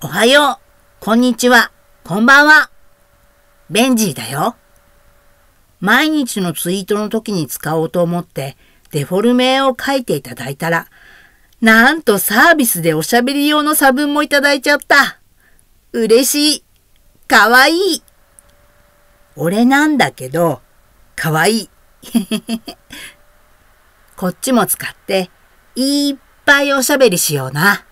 おはよう、こんにちは、こんばんは。ベンジーだよ。毎日のツイートの時に使おうと思ってデフォルメを書いていただいたら、なんとサービスでおしゃべり用の差分もいただいちゃった。嬉しい。かわいい。俺なんだけど、かわいい。こっちも使って、いっぱいおしゃべりしような。